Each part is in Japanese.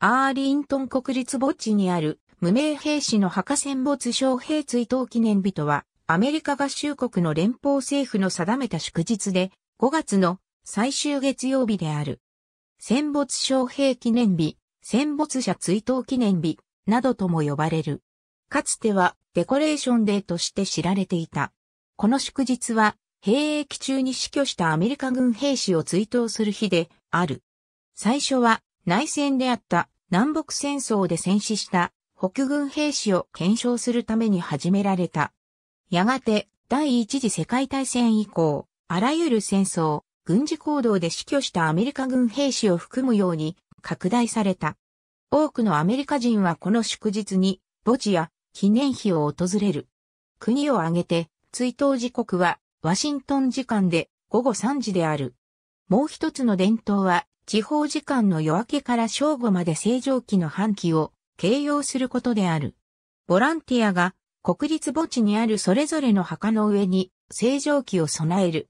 アーリントン国立墓地にある無名兵士の墓戦没将兵追悼記念日とは、アメリカ合衆国の連邦政府の定めた祝日で、5月の最終月曜日である。戦没将兵記念日、戦没者追悼記念日、などとも呼ばれる。かつてはデコレーションデーとして知られていた。この祝日は、兵役中に死去したアメリカ軍兵士を追悼する日である。最初は内戦であった南北戦争で戦死した北軍兵士を検証するために始められた。やがて第一次世界大戦以降、あらゆる戦争、軍事行動で死去したアメリカ軍兵士を含むように拡大された。多くのアメリカ人はこの祝日に墓地や記念碑を訪れる。国を挙げて追悼時刻はワシントン時間で午後3時である。もう一つの伝統は地方時間の夜明けから正午まで正常期の半期を形容することである。ボランティアが国立墓地にあるそれぞれの墓の上に正常期を備える。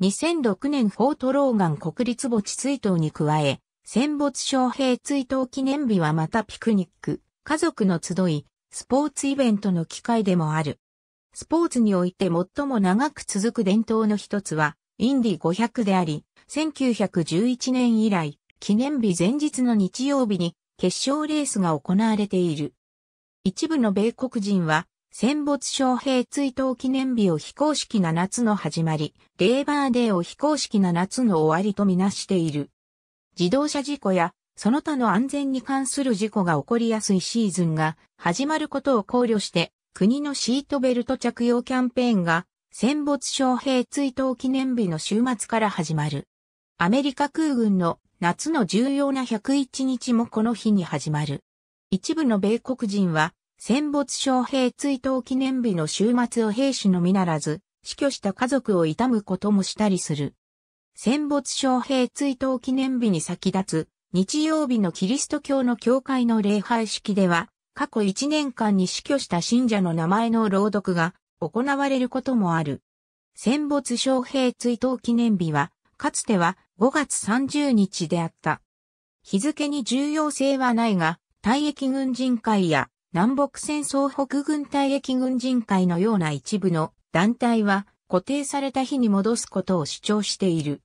2006年フォートローガン国立墓地追悼に加え、戦没将兵追悼記念日はまたピクニック、家族の集い、スポーツイベントの機会でもある。スポーツにおいて最も長く続く伝統の一つは、インディ500であり、1911年以来、記念日前日の日曜日に決勝レースが行われている。一部の米国人は、戦没将兵追悼記念日を非公式な夏の始まり、レーバーデーを非公式な夏の終わりとみなしている。自動車事故や、その他の安全に関する事故が起こりやすいシーズンが始まることを考慮して、国のシートベルト着用キャンペーンが、戦没将兵追悼記念日の週末から始まる。アメリカ空軍の夏の重要な101日もこの日に始まる。一部の米国人は、戦没将兵追悼記念日の週末を兵士のみならず、死去した家族を悼むこともしたりする。戦没将兵追悼記念日に先立つ、日曜日のキリスト教の教会の礼拝式では、過去1年間に死去した信者の名前の朗読が行われることもある。戦没将兵追悼記念日は、かつては5月30日であった。日付に重要性はないが、退役軍人会や南北戦争北軍退役軍人会のような一部の団体は固定された日に戻すことを主張している。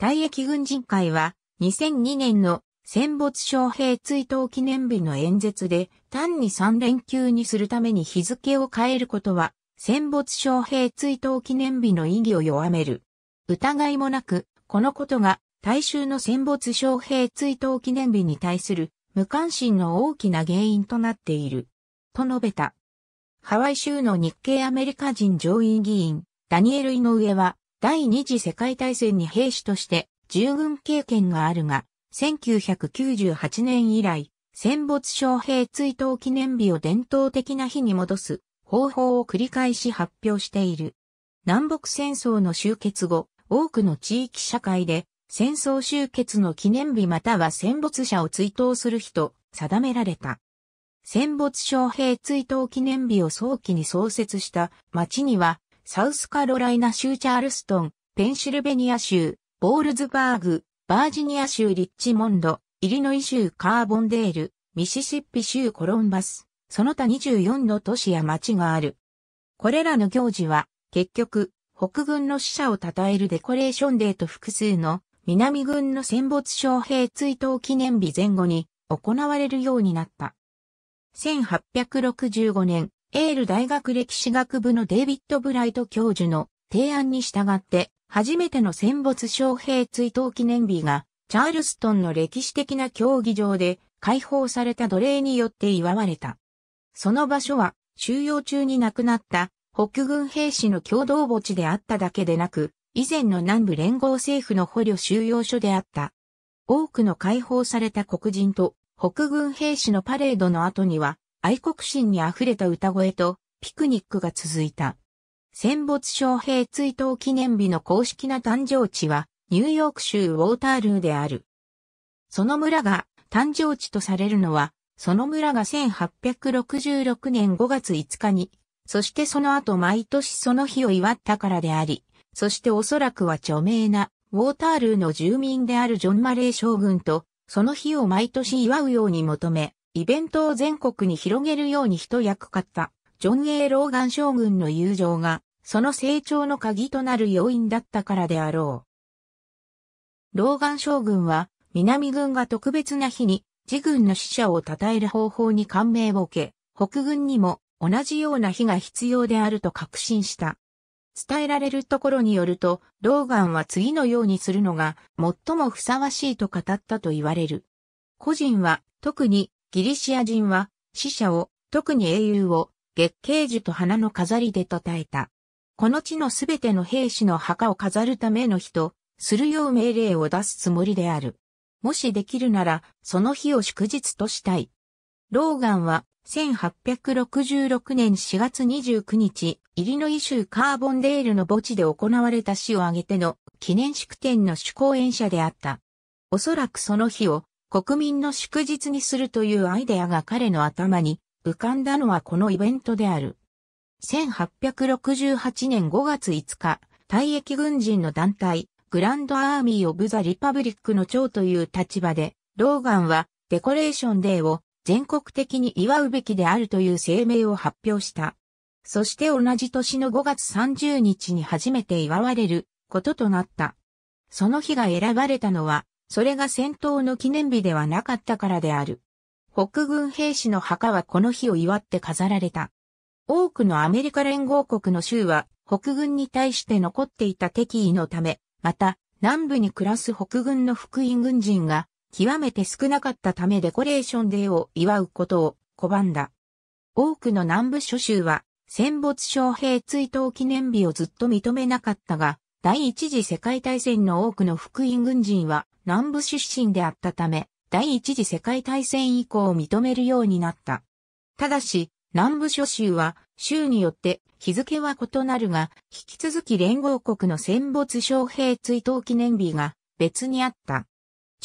退役軍人会は2002年の戦没将兵追悼記念日の演説で単に3連休にするために日付を変えることは戦没将兵追悼記念日の意義を弱める。疑いもなくこのことが大衆の戦没将兵追悼記念日に対する無関心の大きな原因となっている。と述べた。ハワイ州の日系アメリカ人上院議員、ダニエル・イノウエは、第二次世界大戦に兵士として従軍経験があるが、1998年以来、戦没将兵追悼記念日を伝統的な日に戻す方法を繰り返し発表している。南北戦争の終結後、多くの地域社会で戦争終結の記念日または戦没者を追悼する日と定められた。戦没将兵追悼記念日を早期に創設した町には、サウスカロライナ州チャールストン、ペンシルベニア州、ボールズバーグ、バージニア州リッチモンド、イリノイ州カーボンデール、ミシシッピ州コロンバス、その他24の都市や町がある。これらの行事は、結局、北軍の死者を称えるデコレーションデーと複数の南軍の戦没将兵追悼記念日前後に行われるようになった。1865年、エール大学歴史学部のデイビッド・ブライト教授の提案に従って、初めての戦没将兵追悼記念日が、チャールストンの歴史的な競技場で解放された奴隷によって祝われた。その場所は、収容中に亡くなった北軍兵士の共同墓地であっただけでなく、以前の南部連合政府の捕虜収容所であった。多くの解放された黒人と北軍兵士のパレードの後には愛国心に溢れた歌声とピクニックが続いた。戦没将兵追悼記念日の公式な誕生地はニューヨーク州ウォータールーである。その村が誕生地とされるのは、その村が1866年5月5日にそしてその後毎年その日を祝ったからであり、そしておそらくは著名なウォータールーの住民であるジョン・マレー将軍と、その日を毎年祝うように求め、イベントを全国に広げるように一役買った、ジョン・エー・ローガン将軍の友情が、その成長の鍵となる要因だったからであろう。ローガン将軍は、南軍が特別な日に、自軍の死者を称える方法に感銘を受け、北軍にも同じような火が必要であると確信した。伝えられるところによると、ローガンは次のようにするのが最もふさわしいと語ったと言われる。個人は、特にギリシア人は死者を、特に英雄を月桂樹と花の飾りで称えた。この地のすべての兵士の墓を飾るための日と、するよう命令を出すつもりである。もしできるなら、その日を祝日としたい。ローガンは1866年4月29日、イリノイ州カーボンデールの墓地で行われた死を挙げての記念式典の主講演者であった。おそらくその日を国民の祝日にするというアイデアが彼の頭に浮かんだのはこのイベントである。1868年5月5日、退役軍人の団体、グランドアーミー・オブ・ザ・リパブリックの長という立場で、ローガンはデコレーションデーを全国的に祝うべきであるという声明を発表した。そして同じ年の5月30日に初めて祝われることとなった。その日が選ばれたのは、それが戦闘の記念日ではなかったからである。北軍兵士の墓はこの日を祝って飾られた。多くのアメリカ連合国の州は北軍に対して残っていた敵意のため、また南部に暮らす北軍の福音軍人が極めて少なかったためデコレーションデーを祝うことを拒んだ。多くの南部諸州は戦没将兵追悼記念日をずっと認めなかったが、第一次世界大戦の多くの福音軍人は南部出身であったため、第一次世界大戦以降を認めるようになった。ただし、南部諸州は州によって日付は異なるが、引き続き連合国の戦没将兵追悼記念日が別にあった。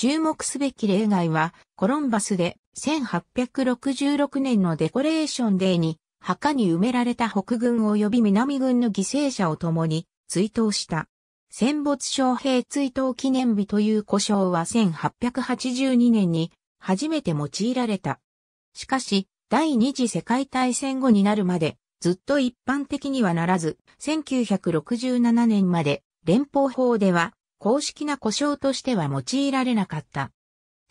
注目すべき例外は、コロンバスで1866年のデコレーションデーに、墓に埋められた北軍及び南軍の犠牲者を共に追悼した。戦没将兵追悼記念日という呼称は1882年に初めて用いられた。しかし、第二次世界大戦後になるまで、ずっと一般的にはならず、1967年まで連邦法では公式な故障としては用いられなかった。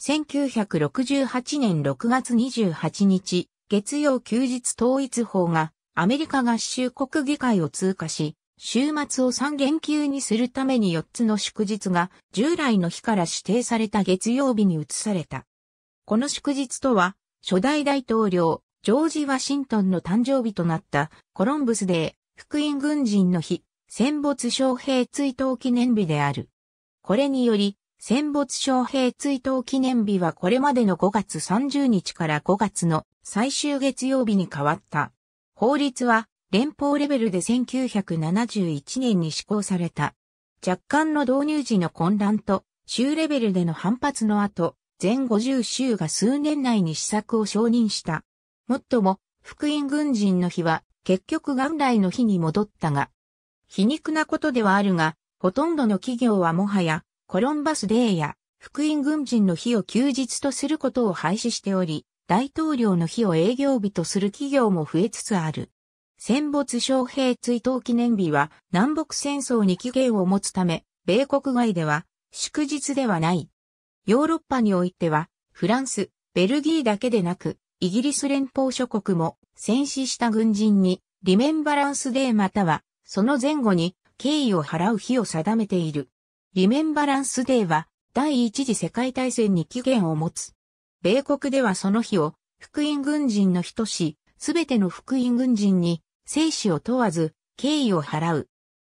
1968年6月28日、月曜休日統一法がアメリカ合衆国議会を通過し、週末を3連休にするために4つの祝日が従来の日から指定された月曜日に移された。この祝日とは、初代大統領、ジョージ・ワシントンの誕生日となったコロンブスデー、福音軍人の日、戦没将兵追悼記念日である。これにより、戦没将兵追悼記念日はこれまでの5月30日から5月の最終月曜日に変わった。法律は連邦レベルで1971年に施行された。若干の導入時の混乱と州レベルでの反発の後、全50州が数年内に施策を承認した。もっとも、福音軍人の日は結局元来の日に戻ったが、皮肉なことではあるが、ほとんどの企業はもはや、コロンバスデーや、福音軍人の日を休日とすることを廃止しており、大統領の日を営業日とする企業も増えつつある。戦没将兵追悼記念日は南北戦争に期限を持つため、米国外では祝日ではない。ヨーロッパにおいては、フランス、ベルギーだけでなく、イギリス連邦諸国も戦死した軍人にリメンバランスデーまたはその前後に敬意を払う日を定めている。リメンバランスデーは第一次世界大戦に起源を持つ。米国ではその日を福音軍人の人し、すべての福音軍人に生死を問わず敬意を払う。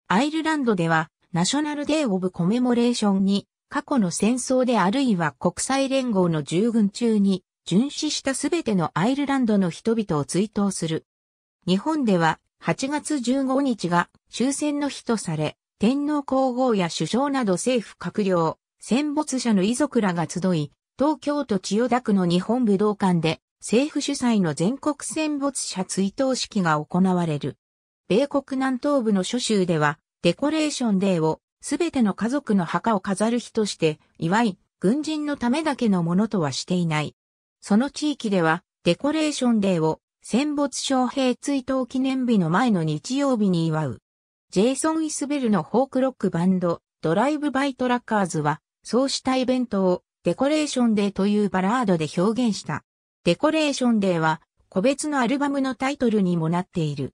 アイルランドではナショナルデーオブコメモレーションに過去の戦争であるいは国際連合の従軍中に巡視したすべてのアイルランドの人々を追悼する。日本では8月15日が終戦の日とされ、天皇皇后や首相など政府閣僚、戦没者の遺族らが集い、東京都千代田区の日本武道館で政府主催の全国戦没者追悼式が行われる。米国南東部の諸州では、デコレーションデーをすべての家族の墓を飾る日として、祝い軍人のためだけのものとはしていない。その地域では、デコレーションデーを戦没将兵追悼記念日の前の日曜日に祝う。ジェイソン・イスベルのフォークロックバンド、ドライブ・バイ・トラッカーズは、そうしたイベントをデコレーションデーというバラードで表現した。デコレーションデーは、個別のアルバムのタイトルにもなっている。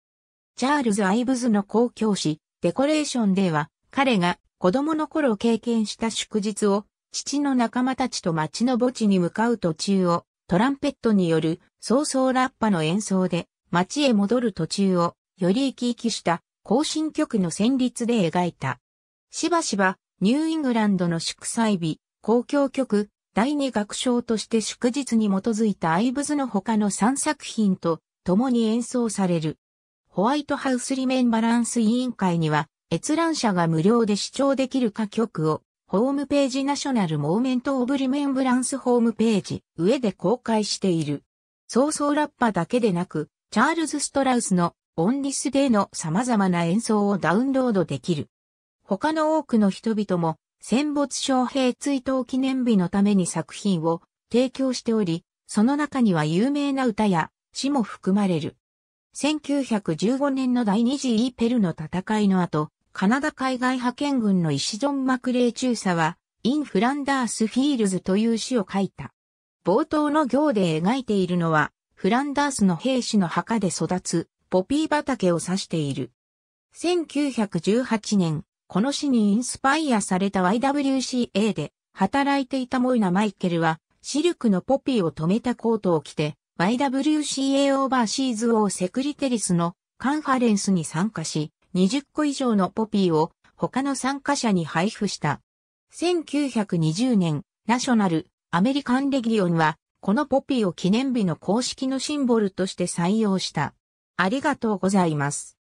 チャールズ・アイブズの公共誌、デコレーションデーは、彼が子供の頃経験した祝日を、父の仲間たちと町の墓地に向かう途中をトランペットによる早々ラッパの演奏で街へ戻る途中をより生き生きした行進曲の旋律で描いた。しばしばニューイングランドの祝祭日、公共曲、第二楽章として祝日に基づいたアイブズの他の3作品と共に演奏される。ホワイトハウスリメンバランス委員会には閲覧者が無料で視聴できる歌曲をホームページナショナルモーメントオブリメンブランスホームページ、上で公開している。ソうソうラッパだけでなく、チャールズ・ストラウスのオンリスデーの様々な演奏をダウンロードできる。他の多くの人々も、戦没将兵追悼記念日のために作品を提供しており、その中には有名な歌や詩も含まれる。1915年の第二次イーペルの戦いの後、カナダ海外派遣軍のイション・マクレー中佐は、イン・フランダース・フィールズという詩を書いた。冒頭の行で描いているのは、フランダースの兵士の墓で育つ、ポピー畑を指している。1918年、この詩にインスパイアされた YWCA で働いていたモイナ・マイケルは、シルクのポピーを止めたコートを着て、YWCA オーバーシーズをセクリテリスのカンファレンスに参加し、20個以上のポピーを他の参加者に配布した。1920年、ナショナル、アメリカンレギオンは、このポピーを記念日の公式のシンボルとして採用した。ありがとうございます。